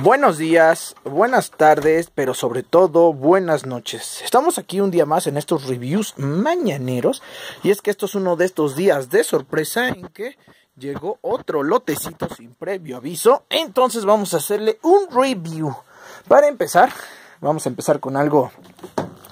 Buenos días, buenas tardes, pero sobre todo buenas noches. Estamos aquí un día más en estos reviews mañaneros y es que esto es uno de estos días de sorpresa en que llegó otro lotecito sin previo aviso. Entonces vamos a hacerle un review. Para empezar, vamos a empezar con algo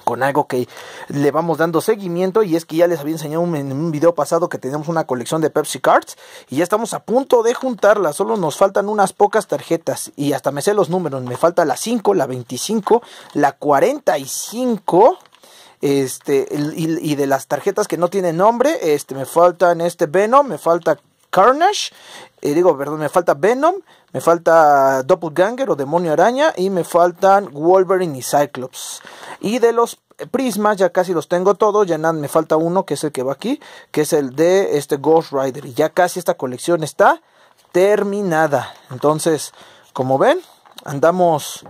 con algo que le vamos dando seguimiento y es que ya les había enseñado en un video pasado que tenemos una colección de Pepsi Cards y ya estamos a punto de juntarla, solo nos faltan unas pocas tarjetas y hasta me sé los números, me falta la 5, la 25, la 45 este y, de las tarjetas que no tienen nombre, este me faltan este Venom, me falta Carnage, y eh, digo, perdón, me falta Venom, me falta Doppelganger o Demonio Araña y me faltan Wolverine y Cyclops. Y de los prismas ya casi los tengo todos, ya nada, me falta uno que es el que va aquí, que es el de este Ghost Rider. Y ya casi esta colección está terminada. Entonces, como ven, andamos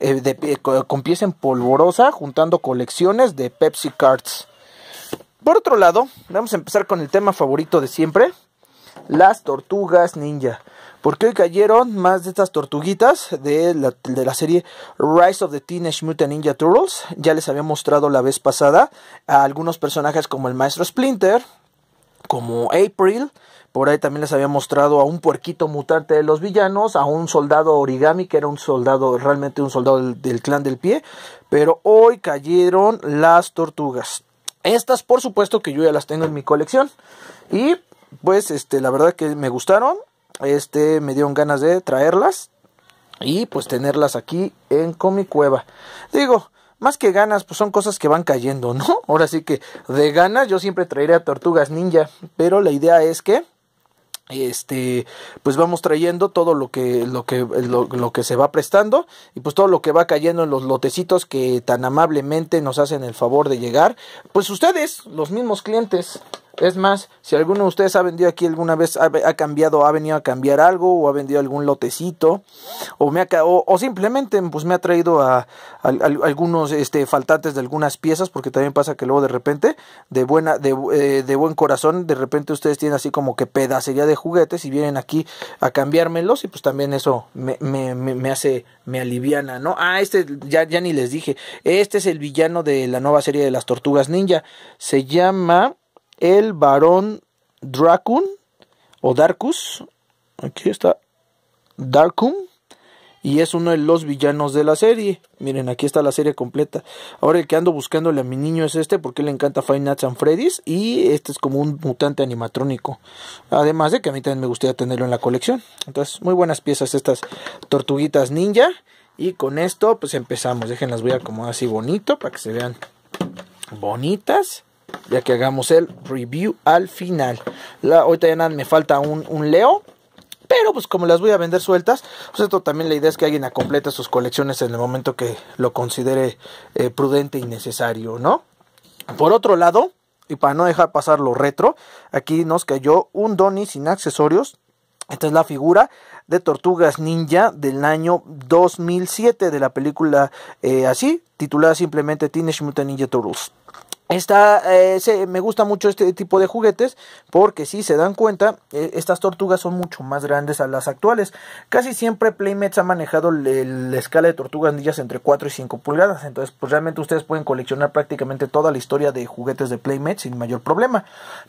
eh, con pieza en polvorosa juntando colecciones de Pepsi Cards. Por otro lado, vamos a empezar con el tema favorito de siempre, las tortugas ninja. Porque hoy cayeron más de estas tortuguitas de la, serie Rise of the Teenage Mutant Ninja Turtles. Ya les había mostrado la vez pasada a algunos personajes como el maestro Splinter, como April. Por ahí también les había mostrado a un puerquito mutante de los villanos, a un soldado origami que era un soldado, realmente un soldado del, del clan del pie. Pero hoy cayeron las tortugas. Estas, por supuesto, que yo ya las tengo en mi colección. Y pues este, la verdad que me gustaron, este, me dieron ganas de traerlas y pues tenerlas aquí en Cueva. Digo, más que ganas, pues son cosas que van cayendo, ¿no? Ahora sí que de ganas yo siempre traeré a Tortugas Ninja, pero la idea es que este pues vamos trayendo todo lo que lo que lo, que se va prestando y pues todo lo que va cayendo en los lotecitos que tan amablemente nos hacen el favor de llegar pues ustedes los mismos clientes es más, si alguno de ustedes ha vendido aquí alguna vez, ha, cambiado, ha venido a cambiar algo, o ha vendido algún lotecito, o, me ha, o, simplemente pues, me ha traído a, algunos este, faltantes de algunas piezas, porque también pasa que luego de repente, de, buena, eh, de, buen corazón, de repente ustedes tienen así como que pedacería de juguetes y vienen aquí a cambiármelos, y pues también eso me, me, me, hace, me aliviana, ¿no? Ah, este ya, ya ni les dije, este es el villano de la nueva serie de las tortugas ninja, se llama el varón Dracun o Darkus. Aquí está Darkum. Y es uno de los villanos de la serie. Miren, aquí está la serie completa. Ahora el que ando buscándole a mi niño es este porque le encanta Fine Nights and Freddy's. Y este es como un mutante animatrónico. Además de que a mí también me gustaría tenerlo en la colección. Entonces, muy buenas piezas estas tortuguitas ninja. Y con esto, pues empezamos. Déjenlas voy a acomodar así bonito para que se vean bonitas ya que hagamos el review al final. La, ahorita ya me falta un, un Leo. Pero pues como las voy a vender sueltas, pues esto también la idea es que alguien complete sus colecciones en el momento que lo considere eh, prudente y necesario, ¿no? Por otro lado, y para no dejar pasar lo retro, aquí nos cayó un Donnie sin accesorios. Esta es la figura de Tortugas Ninja del año 2007 de la película eh, así, titulada simplemente Teenage Mutant Ninja Turtles esta eh, me gusta mucho este tipo de juguetes porque si se dan cuenta, eh, estas tortugas son mucho más grandes a las actuales. Casi siempre Playmates ha manejado la escala de tortugas andillas entre 4 y 5 pulgadas. Entonces, pues realmente ustedes pueden coleccionar prácticamente toda la historia de juguetes de Playmates sin mayor problema.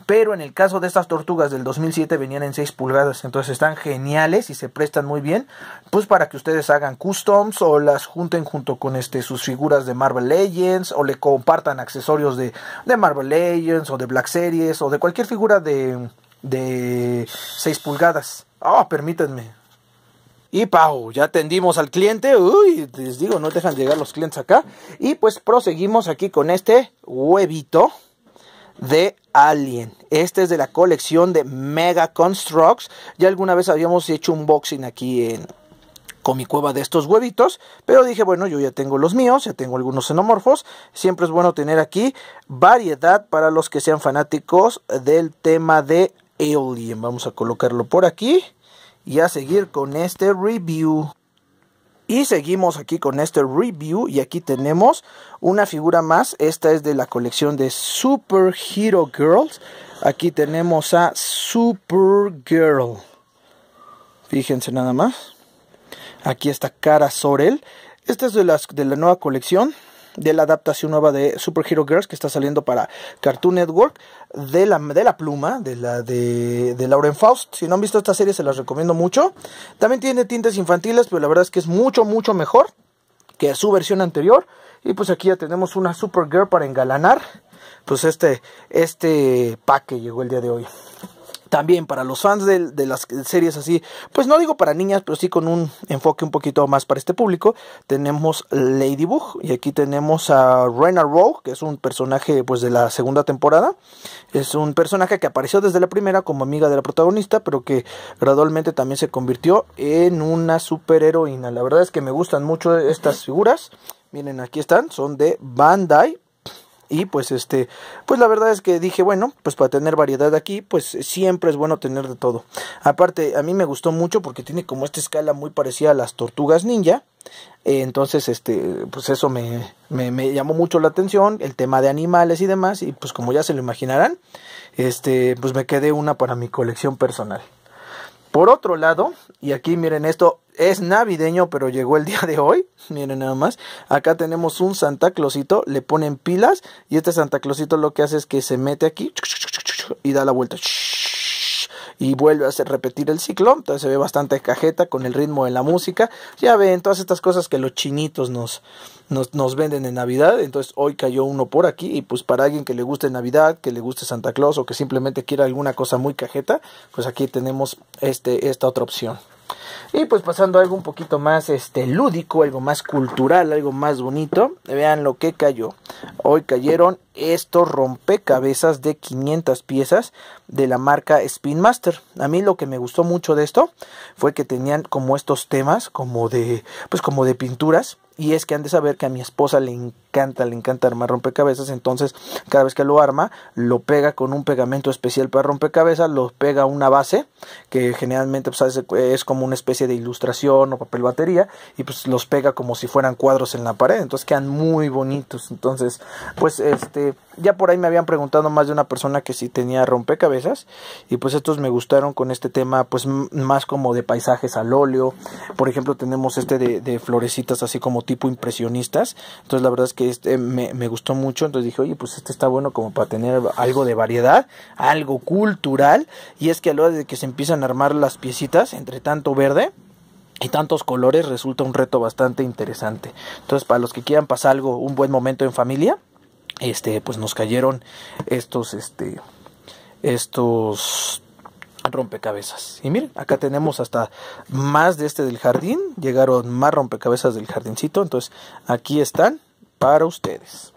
Pero en el caso de estas tortugas del 2007 venían en 6 pulgadas. Entonces están geniales y se prestan muy bien. Pues para que ustedes hagan customs o las junten junto con este, sus figuras de Marvel Legends o le compartan accesorios de de, Marvel Legends o de Black Series o de cualquier figura de, de 6 pulgadas. Ah, oh, permítanme. Y Pau, ya atendimos al cliente. Uy, les digo, no dejan llegar los clientes acá. Y pues proseguimos aquí con este huevito de Alien. Este es de la colección de Mega Constructs. Ya alguna vez habíamos hecho un boxing aquí en, con mi cueva de estos huevitos, pero dije, bueno, yo ya tengo los míos, ya tengo algunos xenomorfos, siempre es bueno tener aquí variedad para los que sean fanáticos del tema de Alien. Vamos a colocarlo por aquí y a seguir con este review. Y seguimos aquí con este review y aquí tenemos una figura más. Esta es de la colección de Super Hero Girls. Aquí tenemos a Super Girl Fíjense nada más. Aquí está Cara Sorel. Esta es de, de la nueva colección de la adaptación nueva de Super Hero Girls que está saliendo para Cartoon Network de la, de la pluma de la de, de, Lauren Faust. Si no han visto esta serie se las recomiendo mucho. También tiene tintes infantiles, pero la verdad es que es mucho mucho mejor que su versión anterior. Y pues aquí ya tenemos una Super Girl para engalanar pues este este pack que llegó el día de hoy también para los fans de, las series así, pues no digo para niñas, pero sí con un enfoque un poquito más para este público, tenemos Ladybug y aquí tenemos a Rena Rowe, que es un personaje pues de la segunda temporada, es un personaje que apareció desde la primera como amiga de la protagonista, pero que gradualmente también se convirtió en una superheroína. La verdad es que me gustan mucho estas figuras. Miren, aquí están, son de Bandai, y pues este pues la verdad es que dije bueno pues para tener variedad aquí pues siempre es bueno tener de todo aparte a mí me gustó mucho porque tiene como esta escala muy parecida a las tortugas ninja eh, entonces, este, pues eso me, me, llamó mucho la atención, el tema de animales y demás, y pues como ya se lo imaginarán, este, pues me quedé una para mi colección personal. Por otro lado, y aquí miren esto, es navideño, pero llegó el día de hoy. Miren nada más. Acá tenemos un Santa Clausito, le ponen pilas y este Santa Clausito lo que hace es que se mete aquí y da la vuelta y vuelve a hacer repetir el ciclo. Entonces se ve bastante cajeta con el ritmo de la música. Ya ven todas estas cosas que los chinitos nos, nos, venden en Navidad. Entonces hoy cayó uno por aquí y pues para alguien que le guste Navidad, que le guste Santa Claus o que simplemente quiera alguna cosa muy cajeta, pues aquí tenemos este, esta otra opción. Y pues pasando a algo un poquito más este, lúdico, algo más cultural, algo más bonito, vean lo que cayó. Hoy cayeron estos rompecabezas de 500 piezas de la marca Spin Master. A mí lo que me gustó mucho de esto fue que tenían como estos temas como de pues como de pinturas y es que han de saber que a mi esposa le encanta, le encanta armar rompecabezas. Entonces, cada vez que lo arma, lo pega con un pegamento especial para rompecabezas, lo pega a una base, que generalmente pues, es como una especie de ilustración o papel batería, y pues los pega como si fueran cuadros en la pared. Entonces quedan muy bonitos. Entonces, pues este ya por ahí me habían preguntado más de una persona que si tenía rompecabezas y pues estos me gustaron con este tema pues más como de paisajes al óleo. Por ejemplo tenemos este de, florecitas así como tipo impresionistas. Entonces la verdad es que este me, me gustó mucho. Entonces dije, oye pues este está bueno como para tener algo de variedad, algo cultural. Y es que a la hora de que se empiezan a armar las piecitas entre tanto verde y tantos colores resulta un reto bastante interesante. Entonces, para los que quieran pasar algo, un buen momento en familia, este pues nos cayeron estos este estos rompecabezas y miren acá tenemos hasta más de este del jardín llegaron más rompecabezas del jardincito entonces aquí están para ustedes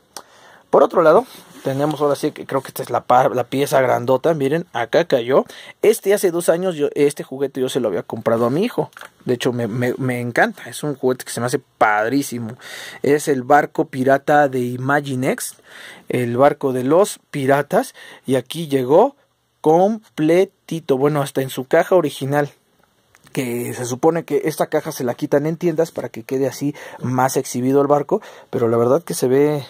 por otro lado, tenemos ahora sí que creo que esta es la, pieza grandota. Miren, acá cayó. Este hace dos años, yo, este juguete yo se lo había comprado a mi hijo. De hecho, me, me encanta. Es un juguete que se me hace padrísimo. Es el barco pirata de Imaginex, el barco de los piratas. Y aquí llegó completito. Bueno, hasta en su caja original que se supone que esta caja se la quitan en tiendas para que quede así más exhibido el barco, pero la verdad que se ve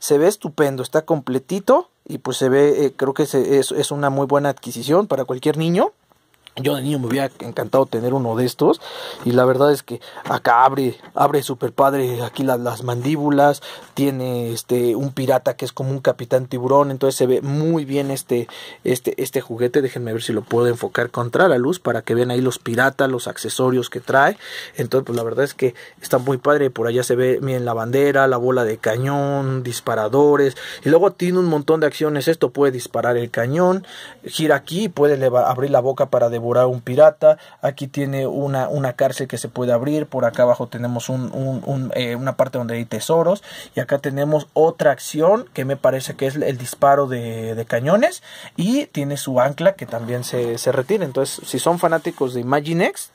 se ve estupendo, está completito y pues se ve, eh, creo que es, es, una muy buena adquisición para cualquier niño. Yo de niño me hubiera encantado tener uno de estos. Y la verdad es que acá abre, abre super padre aquí las mandíbulas. Tiene este un pirata que es como un capitán tiburón. Entonces se ve muy bien este, este, este juguete. Déjenme ver si lo puedo enfocar contra la luz para que vean ahí los piratas, los accesorios que trae. Entonces, pues la verdad es que está muy padre. Por allá se ve, miren, la bandera, la bola de cañón, disparadores. Y luego tiene un montón de acciones. Esto puede disparar el cañón. Gira aquí, puede abrir la boca para un pirata, aquí tiene una, una cárcel que se puede abrir, por acá abajo tenemos eh, una parte donde hay tesoros y acá tenemos otra acción que me parece que es el disparo de, cañones y tiene su ancla que también se, se retira. Entonces, si son fanáticos de Imaginex,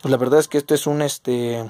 pues la verdad es que este es un este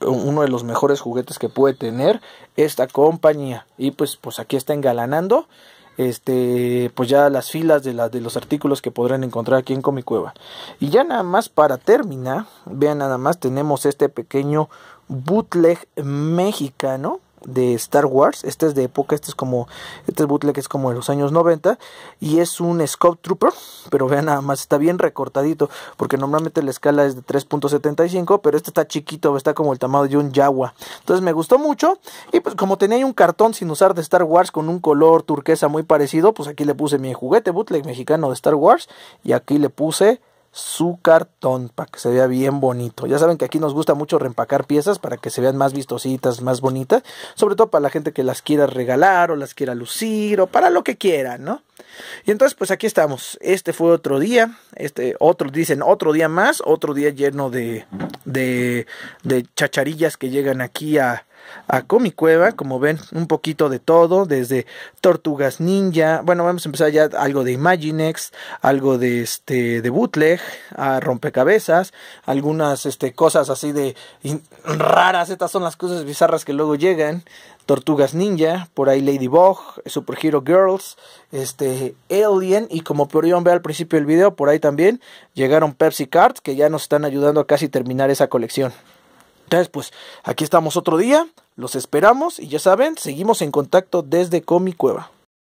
uno de los mejores juguetes que puede tener esta compañía y pues pues aquí está engalanando este pues ya las filas de, de los artículos que podrán encontrar aquí en Cueva Y ya nada más para terminar, vean nada más tenemos este pequeño bootleg mexicano de Star Wars. Este es de época, este es como, este es bootleg es como de los años 90 y es un Scout Trooper, pero vean nada más, está bien recortadito porque normalmente la escala es de 3.75, pero este está chiquito, está como el tamaño de un Jawa. Entonces me gustó mucho y pues como tenía ahí un cartón sin usar de Star Wars con un color turquesa muy parecido, pues aquí le puse mi juguete bootleg mexicano de Star Wars y aquí le puse su cartón para que se vea bien bonito. Ya saben que aquí nos gusta mucho reempacar piezas para que se vean más vistositas, más bonitas, sobre todo para la gente que las quiera regalar o las quiera lucir o para lo que quieran, ¿no? Y entonces pues aquí estamos. Este fue otro día, este otro dicen otro día más, otro día lleno de de, de chacharillas que llegan aquí a a Comic Cueva, como ven, un poquito de todo, desde Tortugas Ninja, bueno, vamos a empezar ya algo de Imaginex, algo de este de bootleg, a rompecabezas, algunas este cosas así de raras, estas son las cosas bizarras que luego llegan. Tortugas Ninja, por ahí Ladybug, Super Hero Girls, este Alien y como podrían ver al principio del video, por ahí también llegaron Pepsi Cards que ya nos están ayudando a casi terminar esa colección. Entonces, pues aquí estamos otro día, los esperamos y ya saben, seguimos en contacto desde Comi Cueva.